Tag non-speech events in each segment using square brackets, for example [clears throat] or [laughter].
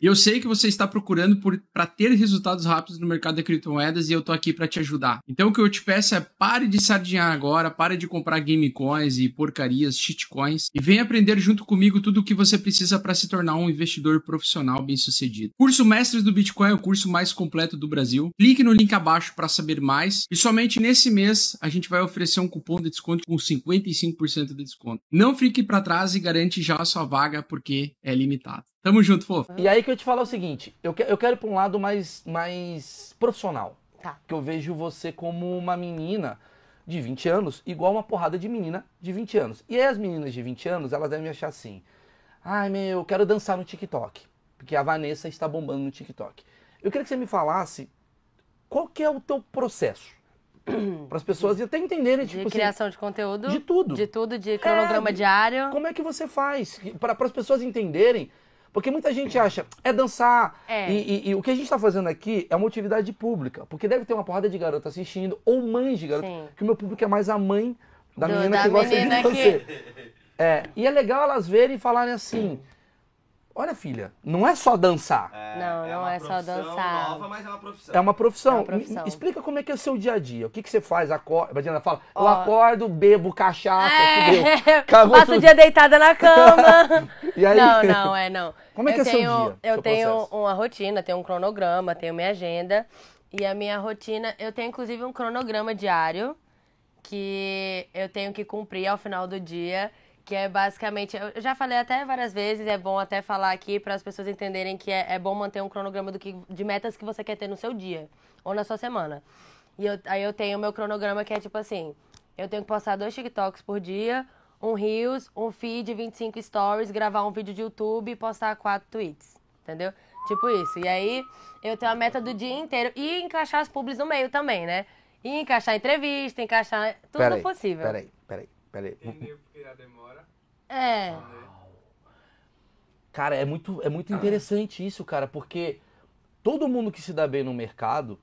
Eu sei que você está procurando para ter resultados rápidos no mercado de criptomoedas e eu estou aqui para te ajudar. Então o que eu te peço é pare de sardinhar agora, pare de comprar gamecoins e porcarias, shitcoins e venha aprender junto comigo tudo o que você precisa para se tornar um investidor profissional bem-sucedido. Curso Mestres do Bitcoin é o curso mais completo do Brasil. Clique no link abaixo para saber mais e somente nesse mês a gente vai oferecer um cupom de desconto com 55% de desconto. Não fique para trás e garante já a sua vaga porque é limitado. Tamo junto, fofo. E aí que eu te falar o seguinte: eu, que, eu quero pra um lado mais, mais profissional. Tá. Que eu vejo você como uma menina de 20 anos, igual uma porrada de menina de 20 anos. E aí as meninas de 20 anos, elas devem achar assim: ai meu, eu quero dançar no TikTok. Porque a Vanessa está bombando no TikTok. Eu queria que você me falasse qual que é o teu processo para [clears throat] as pessoas até entenderem tipo, de assim, criação assim, de conteúdo de tudo de tudo de é, cronograma é, diário como é que você faz para as pessoas entenderem porque muita gente acha, é dançar. É. E, e, e, o que a gente está fazendo aqui é uma utilidade pública. Porque deve ter uma porrada de garota assistindo, ou mães de garota. Sim. Que o meu público é mais a mãe da Do, menina da que gosta menina de dançar. Que... É, e é legal elas verem e falarem assim. Sim Olha, filha, não é só dançar. É, não, é não é, é só dançar. Nova, mas é uma profissão. É uma profissão. É uma profissão. Me, explica como é que é o seu dia a dia. O que, que você faz? Acorda, Imagina, fala, oh. eu acordo, bebo cachaça, é. [laughs] Passo o dia deitada na cama. [laughs] e aí? Não, não, é não. Como é eu que tenho, é o seu dia? Eu seu tenho processo? uma rotina, tenho um cronograma, tenho minha agenda. E a minha rotina, eu tenho inclusive um cronograma diário que eu tenho que cumprir ao final do dia que é basicamente, eu já falei até várias vezes, é bom até falar aqui para as pessoas entenderem que é, é, bom manter um cronograma do que, de metas que você quer ter no seu dia ou na sua semana. E eu, aí eu tenho o meu cronograma que é tipo assim, eu tenho que postar dois TikToks por dia, um Reels, um feed, 25 stories, gravar um vídeo de YouTube e postar quatro tweets, entendeu? Tipo isso. E aí eu tenho a meta do dia inteiro e encaixar as pubs no meio também, né? E encaixar entrevista, encaixar tudo peraí, possível. Peraí, peraí. Pera porque a demora. É. Cara, é muito, é muito interessante isso, cara, porque todo mundo que se dá bem no mercado,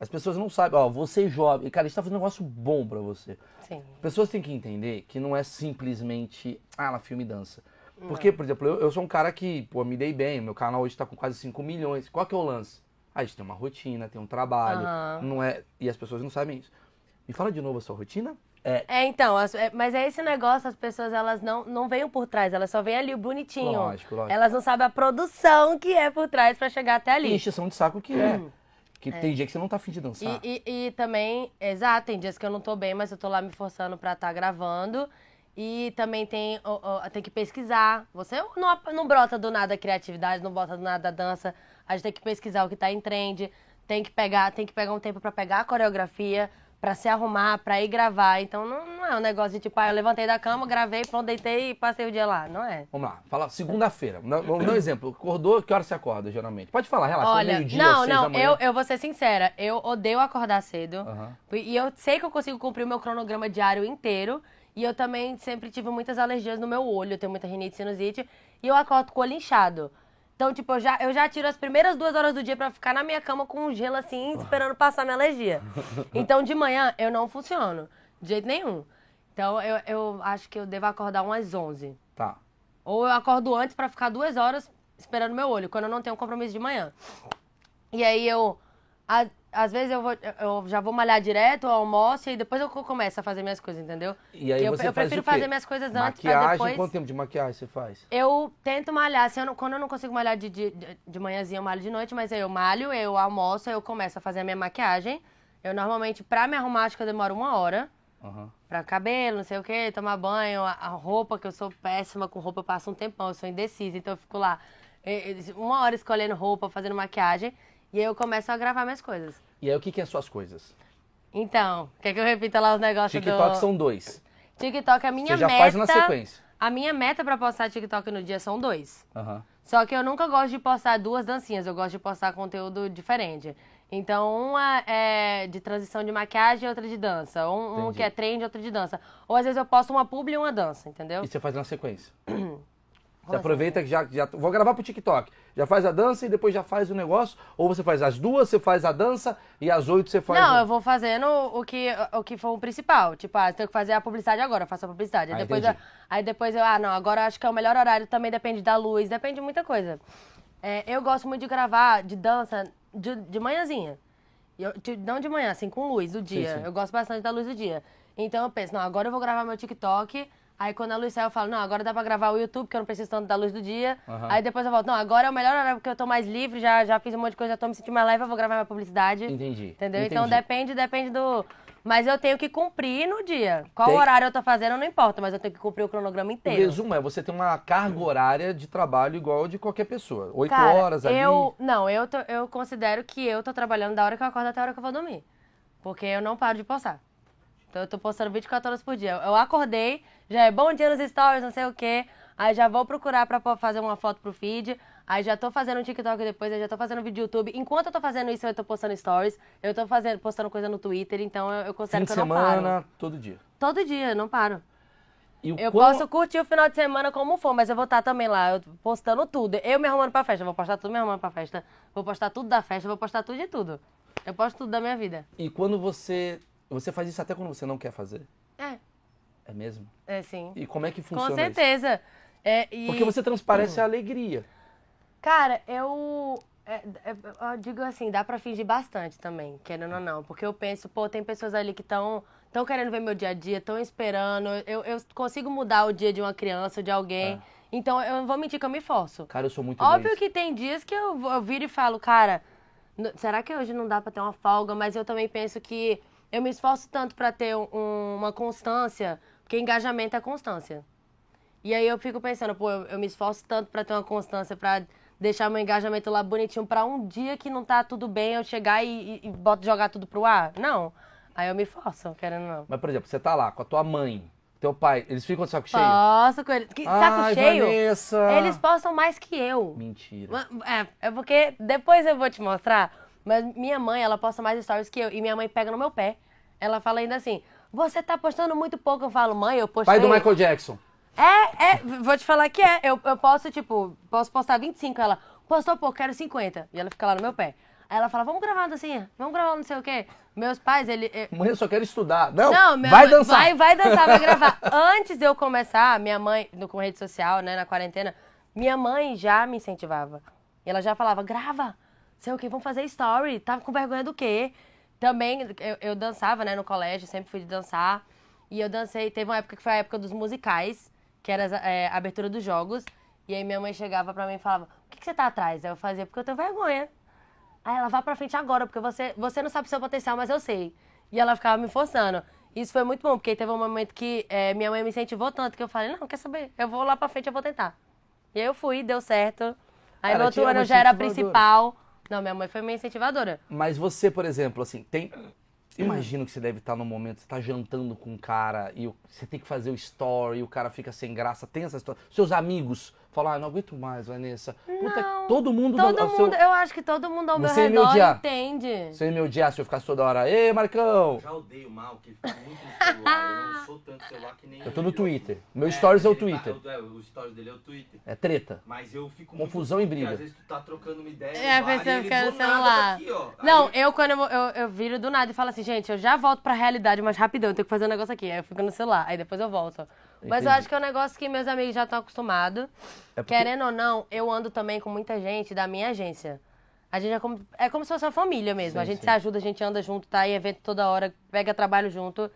as pessoas não sabem, ó, você é jovem, cara, está fazendo um negócio bom para você. Sim. Pessoas têm que entender que não é simplesmente, ah, ela filme e dança. Porque, não. por exemplo, eu, eu, sou um cara que, pô, me dei bem, meu canal hoje está com quase 5 milhões. Qual que é o lance? Ah, a gente tem uma rotina, tem um trabalho, uhum. não é, e as pessoas não sabem isso. Me fala de novo a sua rotina, é. é, então, as, é, mas é esse negócio, as pessoas elas não, não veem por trás, elas só veem ali o bonitinho. Lógico, lógico. Elas não sabem a produção que é por trás para chegar até ali. E extinção de saco que é. Hum. Que é. tem dia que você não tá afim de dançar. E, e, e, também, exato, tem dias que eu não tô bem, mas eu tô lá me forçando pra estar tá gravando. E também tem, ó, ó, tem que pesquisar. Você não, não brota do nada a criatividade, não brota do nada a dança. A gente tem que pesquisar o que tá em trend. Tem que pegar, tem que pegar um tempo para pegar a coreografia para se arrumar, para ir gravar. Então não, não, é um negócio de tipo, ah, eu levantei da cama, gravei, pronto, deitei e passei o dia lá. Não é. Vamos lá, fala segunda-feira. Vamos dar um exemplo. Acordou, que hora você acorda, geralmente? Pode falar, relaxa. Olha, meio-dia, não, não, eu, eu vou ser sincera. Eu odeio acordar cedo. Uhum. E eu sei que eu consigo cumprir o meu cronograma diário inteiro. E eu também sempre tive muitas alergias no meu olho, eu tenho muita rinite sinusite. E eu acordo com o olho inchado. Então, tipo, eu já, eu já tiro as primeiras duas horas do dia para ficar na minha cama com um gelo assim, [laughs] esperando passar minha alergia. Então, de manhã, eu não funciono. De jeito nenhum. Então, eu, eu acho que eu devo acordar umas 11. Tá. Ou eu acordo antes para ficar duas horas esperando meu olho, quando eu não tenho compromisso de manhã. E aí eu. A, às vezes eu, vou, eu já vou malhar direto, eu almoço e depois eu começo a fazer minhas coisas, entendeu? E aí eu, você eu, eu faz prefiro fazer minhas coisas antes maquiagem, depois. Quanto tempo de maquiagem você faz? Eu tento malhar. Se eu não, quando eu não consigo malhar de, de, de manhãzinha, eu malho de noite, mas aí eu malho, eu almoço, eu começo a fazer a minha maquiagem. Eu normalmente, pra me arrumar, acho que eu demoro uma hora. Uhum. Pra cabelo, não sei o que, tomar banho, a, a roupa, que eu sou péssima com roupa, eu passo um tempão, eu sou indecisa, então eu fico lá uma hora escolhendo roupa, fazendo maquiagem. E aí eu começo a gravar minhas coisas. E aí o que, que é suas coisas? Então, quer que eu repita lá os negócios TikTok são dois. TikTok, a minha Você já meta... faz na sequência. A minha meta para postar TikTok no dia são dois. Uhum. Só que eu nunca gosto de postar duas dancinhas, eu gosto de postar conteúdo diferente. Então, uma é de transição de maquiagem e outra de dança. Um, um que é trend e outro de dança. Ou às vezes eu posto uma publi e uma dança, entendeu? E você faz na sequência. [clears throat] Você assim. aproveita que já, já. Vou gravar pro TikTok. Já faz a dança e depois já faz o negócio? Ou você faz as duas, você faz a dança e às oito você faz. Não, o... eu vou fazendo o que, o que for o principal. Tipo, ah, tenho que fazer a publicidade agora, eu faço a publicidade. Aí, ah, depois eu, aí depois eu, ah, não, agora acho que é o melhor horário, também depende da luz, depende de muita coisa. É, eu gosto muito de gravar de dança de, de manhãzinha. Eu, de, não de manhã, assim, com luz do dia. Sim, sim. Eu gosto bastante da luz do dia. Então eu penso, não, agora eu vou gravar meu TikTok Aí quando a luz sai, eu falo, não, agora dá pra gravar o YouTube, que eu não preciso tanto da luz do dia. Uhum. Aí depois eu volto, não, agora é o melhor horário porque eu tô mais livre, já, já fiz um monte de coisa, já tô me sentindo mais leve, eu vou gravar minha publicidade. Entendi. Entendeu? Entendi. Então depende, depende do. Mas eu tenho que cumprir no dia. Qual tem... horário eu tô fazendo, não importa, mas eu tenho que cumprir o cronograma inteiro. O resumo é, você tem uma carga horária de trabalho igual de qualquer pessoa. Oito Cara, horas ali. Eu. Não, eu, tô, eu considero que eu tô trabalhando da hora que eu acordo até a hora que eu vou dormir. Porque eu não paro de postar. Então eu tô postando 24 horas por dia. Eu acordei, já é bom dia nos stories, não sei o quê. Aí já vou procurar pra fazer uma foto pro feed. Aí já tô fazendo um TikTok depois, aí já tô fazendo vídeo do YouTube. Enquanto eu tô fazendo isso, eu tô postando stories. Eu tô fazendo, postando coisa no Twitter, então eu, eu considero Fim que eu não semana, paro. semana, todo dia. Todo dia, eu não paro. Eu posso curtir o final de semana como for, mas eu vou estar tá também lá, postando tudo. Eu me arrumando pra festa, vou postar tudo me arrumando pra festa. Vou postar tudo da festa, vou postar tudo de tudo. Eu posto tudo da minha vida. E quando você você faz isso até quando você não quer fazer? É. É mesmo? É, sim. E como é que funciona Com certeza. É, e... Porque você transparece uhum. a hum. alegria. Cara, eu... É, é, eu digo assim, dá pra fingir bastante também, querendo ou não. Porque eu penso, pô, tem pessoas ali que estão estão querendo ver meu dia a dia, estão esperando. Eu, eu consigo mudar o dia de uma criança, de alguém. É. Então, eu não vou mentir que eu me forço. Cara, eu sou muito Óbvio bem. que tem dias que eu, eu viro e falo, cara, será que hoje não dá para ter uma folga? Mas eu também penso que eu me esforço tanto para ter um, uma constância, porque engajamento é constância. E aí eu fico pensando, pô, eu, eu me esforço tanto para ter uma constância, para deixar meu engajamento lá bonitinho, para um dia que não tá tudo bem eu chegar e, e, e boto, jogar tudo pro ar. Não. Aí eu me forço, querendo não. Mas, por exemplo, você tá lá com a tua mãe, teu pai, eles ficam de saco cheio? Nossa, com eles. Que, saco cheio? Vanessa. Eles postam mais que eu. Mentira. É, é porque depois eu vou te mostrar. Mas minha mãe, ela posta mais stories que eu. E minha mãe pega no meu pé. Ela fala ainda assim: você tá postando muito pouco. Eu falo, mãe, eu postei. Pai do Michael Jackson. É, é, vou te falar que é. Eu, eu posso, tipo, posso postar 25. Ela, postou pouco, quero 50. E ela fica lá no meu pé. Aí ela fala, vamos gravar assim vamos gravar não sei o quê. Meus pais, ele... Eu... Eh, mãe, eu só quero estudar. Não, não vai mãe, dançar. Vai, vai dançar, vai gravar. [laughs] Antes de eu começar, minha mãe, no, com rede social, né, na quarentena, minha mãe já me incentivava. Ela já falava, grava, sei o quê, vamos fazer story, tá com vergonha do quê? também eu, eu, dançava, né, no colégio, sempre fui de dançar. E eu dancei, teve uma época que foi a época dos musicais, que era é, a abertura dos jogos. E aí minha mãe chegava pra mim e falava, o que, que você tá atrás? Aí eu fazia, porque eu tenho vergonha. Aí ela, vá pra frente agora, porque você, você não sabe o seu potencial, mas eu sei. E ela ficava me forçando. Isso foi muito bom, porque teve um momento que é, minha mãe me incentivou tanto que eu falei, não, quer saber, eu vou lá pra frente, eu vou tentar. E aí eu fui, deu certo. Aí no outro ano eu já era principal. Não, minha mãe foi minha incentivadora. Mas você, por exemplo, assim, tem. Imagino que você deve estar num momento, você tá jantando com um cara e você tem que fazer o story, e o cara fica sem graça, tem essa história. Seus amigos falar, ah, não aguento mais, Vanessa. Puta, não, todo mundo... Todo ao, mundo, seu... eu acho que todo mundo ao Você meu é redor entende. Você é me odiar se eu ficasse toda hora, ei, Marcão! Eu já odeio mal, que fica muito no celular, eu não sou tanto celular que nem... Eu tô no Twitter, meu é, stories é o tá- Twitter. Tá, eu, é, o stories dele é o Twitter. É treta. Mas eu fico Confusão muito, e briga. às vezes tu tá trocando uma ideia É, a pessoa fica no tá celular. não, aí... eu quando eu, eu, eu, viro do nada e falo assim, gente, eu já volto pra realidade mais rapidão, eu tenho que fazer um negócio aqui. Aí eu fico no celular, aí depois eu volto. Mas eu acho que é um negócio que meus amigos já estão acostumados. É porque... Querendo ou não, eu ando também com muita gente da minha agência. A gente é como, é como se fosse uma família mesmo. Sim, a gente sim. se ajuda, a gente anda junto, tá em evento toda hora, pega trabalho junto.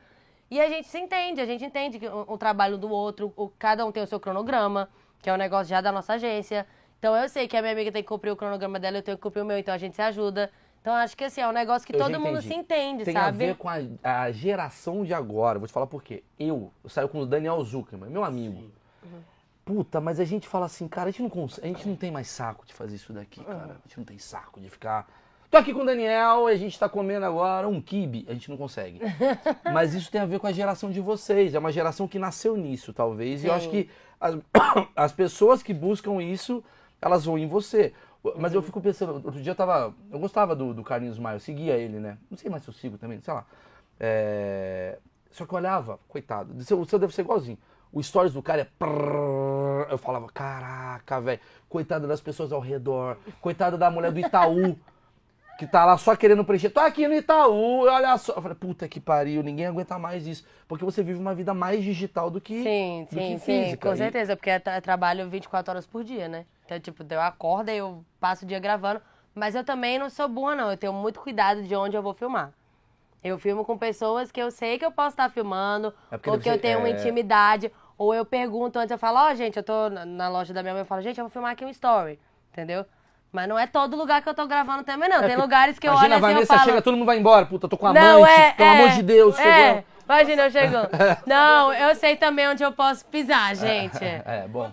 E a gente se entende, a gente entende que o, o trabalho do outro, o, cada um tem o seu cronograma, que é um negócio já da nossa agência. Então eu sei que a minha amiga tem que cumprir o cronograma dela, eu tenho que cumprir o meu, então a gente se ajuda. Então acho que assim, é um negócio que eu todo mundo se entende, Tem sabe? Tem a ver com a, a, geração de agora. Vou te falar por quê. Eu, eu saio com o Daniel Zuckerman, meu amigo. Uhum. Puta, mas a gente fala assim, cara, a gente, não a gente não tem mais saco de fazer isso daqui, uhum. cara. A gente não tem saco de ficar. Tô aqui com o Daniel e a gente tá comendo agora um kibe. A gente não consegue. [laughs] Mas isso tem a ver com a geração de vocês. É uma geração que nasceu nisso, talvez. Sim. E eu acho que as, [coughs] as pessoas que buscam isso elas vão em você. Mas eu uhum. fico pensando, outro dia eu tava. Eu gostava do, do Carlinhos Maia, eu seguia ele, né? Não sei mais se eu sigo também, sei lá. É... Só que eu olhava, coitado, o seu deve ser igualzinho. O stories do cara é. Eu falava, caraca, velho, coitada das pessoas ao redor, coitada da mulher do Itaú, que tá lá só querendo preencher. Tô aqui no Itaú, olha só. Eu falei, puta que pariu, ninguém aguenta mais isso. Porque você vive uma vida mais digital do que, sim, do sim, que física. Sim, com certeza, porque é, é trabalho 24 horas por dia, né? Então, tipo, eu acordo e eu passo o dia gravando. Mas eu também não sou boa não. Eu tenho muito cuidado de onde eu vou filmar. Eu filmo com pessoas que eu sei que eu posso estar filmando, é ou que eu tenho é... uma intimidade, ou eu pergunto antes, eu falo, ó, oh, gente, eu tô na loja da minha mãe, eu falo, gente, eu vou filmar aqui um story, entendeu? Mas não é todo lugar que eu tô gravando também, não. É Tem lugares que eu olho assim, a Vanessa eu falo... chega, todo mundo vai embora, puta, tô com a mãe, é, pelo é, amor de Deus, é. chegou. Imagina, eu chego. [laughs] não, eu sei também onde eu posso pisar, gente. É, é, é bom.